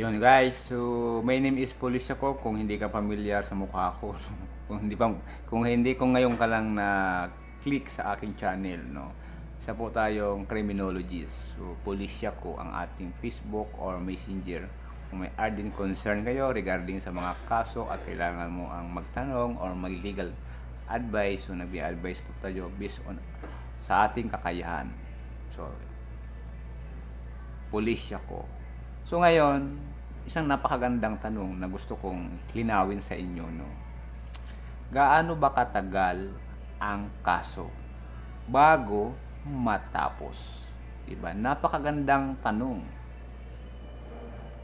Yun guys, so my name is Police ako kung hindi ka familiar sa mukha ko. kung hindi pa kung hindi kung ngayon ka lang na click sa aking channel, no. sa po tayong criminologist. So Police ako ang ating Facebook or Messenger. Kung may ardent concern kayo regarding sa mga kaso at kailangan mo ang magtanong or mag-legal advice so nag-advise po tayo based on sa ating kakayahan so police ako so ngayon isang napakagandang tanong na gusto kong linawin sa inyo no gaano ba katagal ang kaso bago matapos diba napakagandang tanong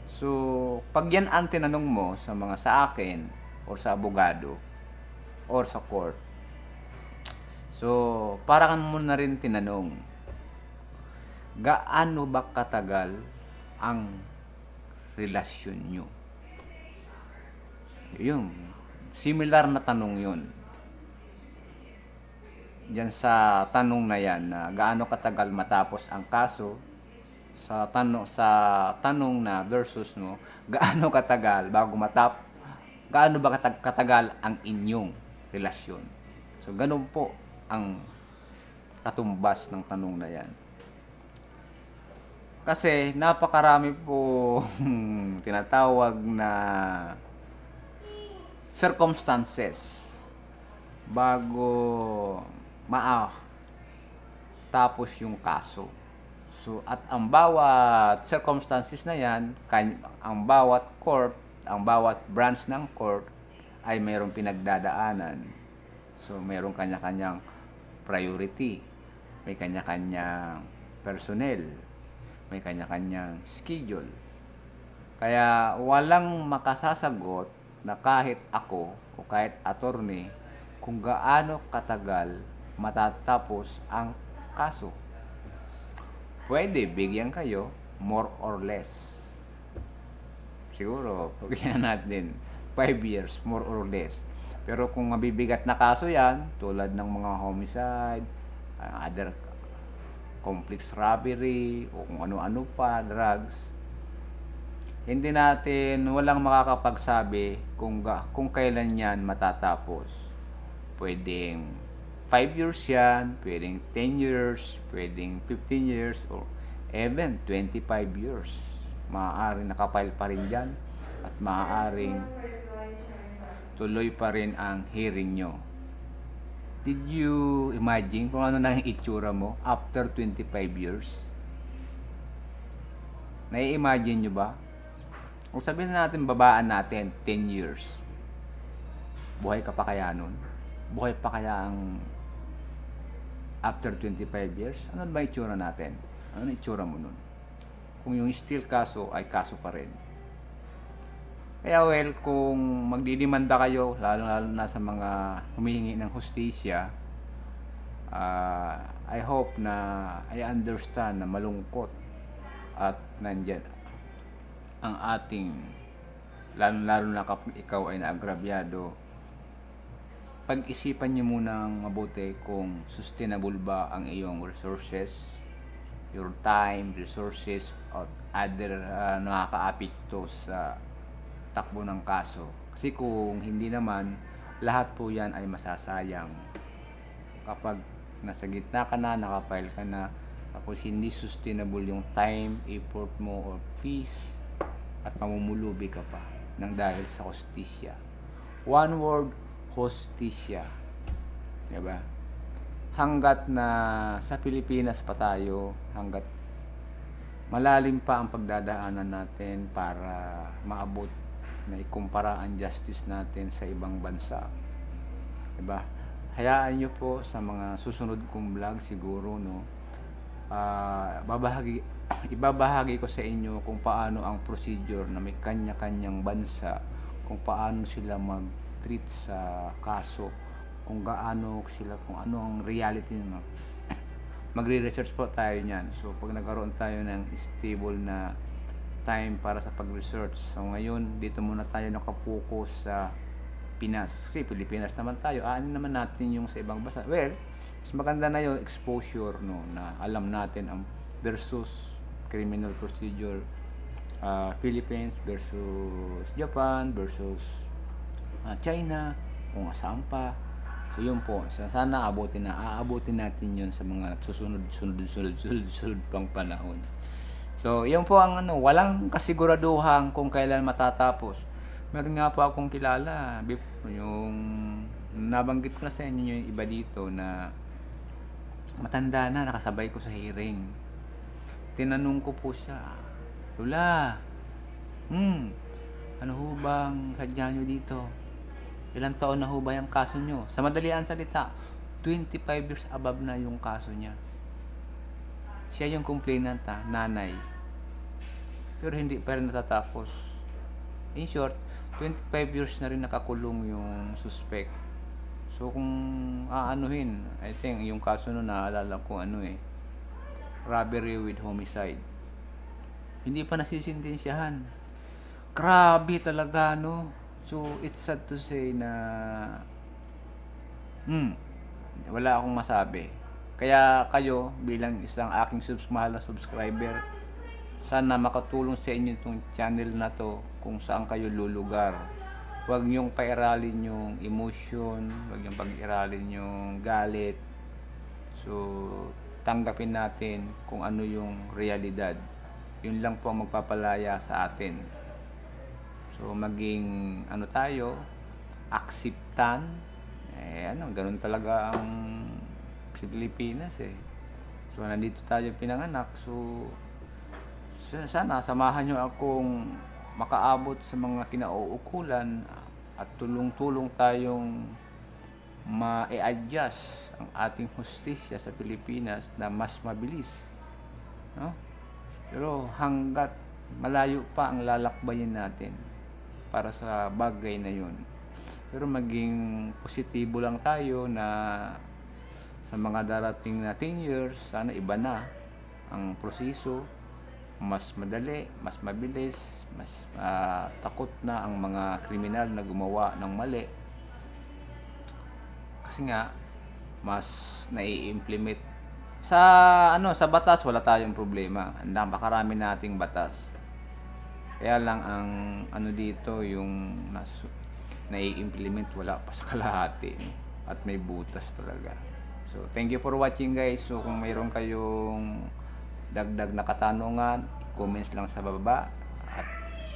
So, pag yan ang tinanong mo sa mga sa akin o sa abogado, or sa court. So, para kan mo na rin tinanong, gaano ba katagal ang relasyon nyo? Yung, similar na tanong yun. Diyan sa tanong na yan, na gaano katagal matapos ang kaso, sa tanong sa tanong na versus no gaano katagal bago matap gaano ba katagal ang inyong relasyon. So, ganun po ang katumbas ng tanong na yan. Kasi napakarami po tinatawag na circumstances bago maa tapos yung kaso. So, at ang bawat circumstances na yan, ang bawat court, ang bawat branch ng court, ay mayroong pinagdadaanan. So, mayroong kanya-kanyang priority. May kanya-kanyang personnel. May kanya-kanyang schedule. Kaya walang makasasagot na kahit ako o kahit attorney kung gaano katagal matatapos ang kaso. Pwede bigyan kayo more or less. Siguro, pagyan natin 5 years, more or less. Pero kung mabibigat na kaso yan, tulad ng mga homicide, uh, other complex robbery, o kung ano-ano pa, drugs, hindi natin, walang makakapagsabi kung, kung kailan yan matatapos. Pwedeng 5 years yan, pwedeng 10 years, pwedeng 15 years, or even 25 years. Maaaring nakapile pa rin dyan at maaaring tuloy pa rin ang hearing nyo. Did you imagine kung ano na yung itsura mo after 25 years? Nai-imagine nyo ba? Kung sabihin na natin, babaan natin 10 years. Buhay ka pa kaya nun? Buhay pa kaya ang after 25 years? Ano ba itsura natin? Ano itsura mo nun? Kung yung still kaso ay kaso pa rin kaya well, kung magdidimanda kayo, lalo-lalo na sa mga humihingi ng hustisya, uh, I hope na I understand na malungkot at nandyan ang ating lalo-lalo na kapag ikaw ay naagrabyado pag-isipan niyo munang mabuti kung sustainable ba ang iyong resources your time, resources at other uh, nakakaapekto sa takbo ng kaso. Kasi kung hindi naman, lahat po yan ay masasayang. Kapag nasa gitna ka na, nakapile ka na, tapos hindi sustainable yung time, effort mo, or fees, at mamumulubi ka pa ng dahil sa hostisya. One word, hostisya. Diba? Hanggat na sa Pilipinas pa tayo, hanggat malalim pa ang pagdadaanan natin para maabot na ikumpara ang justice natin sa ibang bansa. Diba? Hayaan nyo po sa mga susunod kong vlog siguro, no? Uh, babahagi, ibabahagi ko sa inyo kung paano ang procedure na may kanya-kanyang bansa, kung paano sila mag-treat sa kaso, kung gaano sila, kung ano ang reality nila. Magre-research po tayo niyan. So, pag nagkaroon tayo ng stable na time para sa pag-research. So ngayon, dito muna tayo nakapokus sa Pinas. Kasi Pilipinas naman tayo, aanin ah, naman natin yung sa ibang bansa. Well, mas maganda na yung exposure no, na alam natin ang versus criminal procedure uh, Philippines versus Japan versus uh, China kung asan pa. So yun po, sana abutin na, aabutin natin yun sa mga susunod, sunod, sunod, sunod, sunod pang panahon. So, yun po ang ano, walang kasiguraduhan kung kailan matatapos. Meron nga po akong kilala, before, yung nabanggit ko na sa inyo yung iba dito na matanda na, nakasabay ko sa hearing. Tinanong ko po siya, Lula, hmm, ano ho bang sadya nyo dito? Ilang taon na ho ba yung kaso nyo? Sa madalian salita, 25 years above na yung kaso niya. Siya yung complainant ha, nanay. Pero hindi pa rin natatapos. In short, 25 years na rin nakakulong yung suspect. So kung aanuhin, ah, I think yung kaso no naalala ko ano eh, robbery with homicide. Hindi pa nasisintensyahan. Grabe talaga no. So it's sad to say na hmm, wala akong masabi. Kaya kayo bilang isang aking subs mahal na subscriber, sana makatulong sa inyo itong channel na to kung saan kayo lulugar. Huwag niyong pairalin yung emotion, huwag niyong pag-iralin yung galit. So, tanggapin natin kung ano yung realidad. Yun lang po ang magpapalaya sa atin. So, maging ano tayo, acceptan. Eh, ano, ganun talaga ang sa Pilipinas eh. So nandito tayo pinanganak. So sana samahan nyo akong makaabot sa mga kinauukulan at tulong-tulong tayong ma-adjust ang ating hustisya sa Pilipinas na mas mabilis. No? Pero hanggat malayo pa ang lalakbayin natin para sa bagay na yun. Pero maging positibo lang tayo na sa mga darating na 10 years, sana iba na ang proseso, mas madali, mas mabilis, mas uh, takot na ang mga kriminal na gumawa ng mali. Kasi nga mas nai-implement sa ano sa batas wala tayong problema. Ang napakarami nating batas. Kaya lang ang ano dito yung nas, nai-implement wala pa sa kalahati at may butas talaga. So, thank you for watching guys. So, kung mayroon kayong dagdag na katanungan, comments lang sa baba. At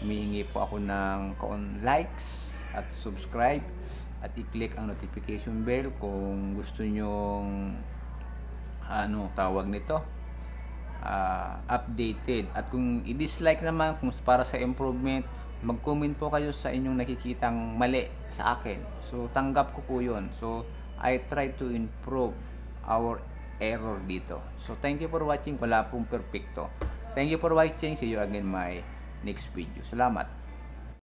humihingi po ako ng kaon likes at subscribe. At i-click ang notification bell kung gusto nyong ano tawag nito uh, updated at kung i-dislike naman kung para sa improvement mag-comment po kayo sa inyong nakikitang mali sa akin so tanggap ko po yun so I try to improve our error dito. So, thank you for watching. Wala pong perfecto. Thank you for watching. See you again my next video. Salamat.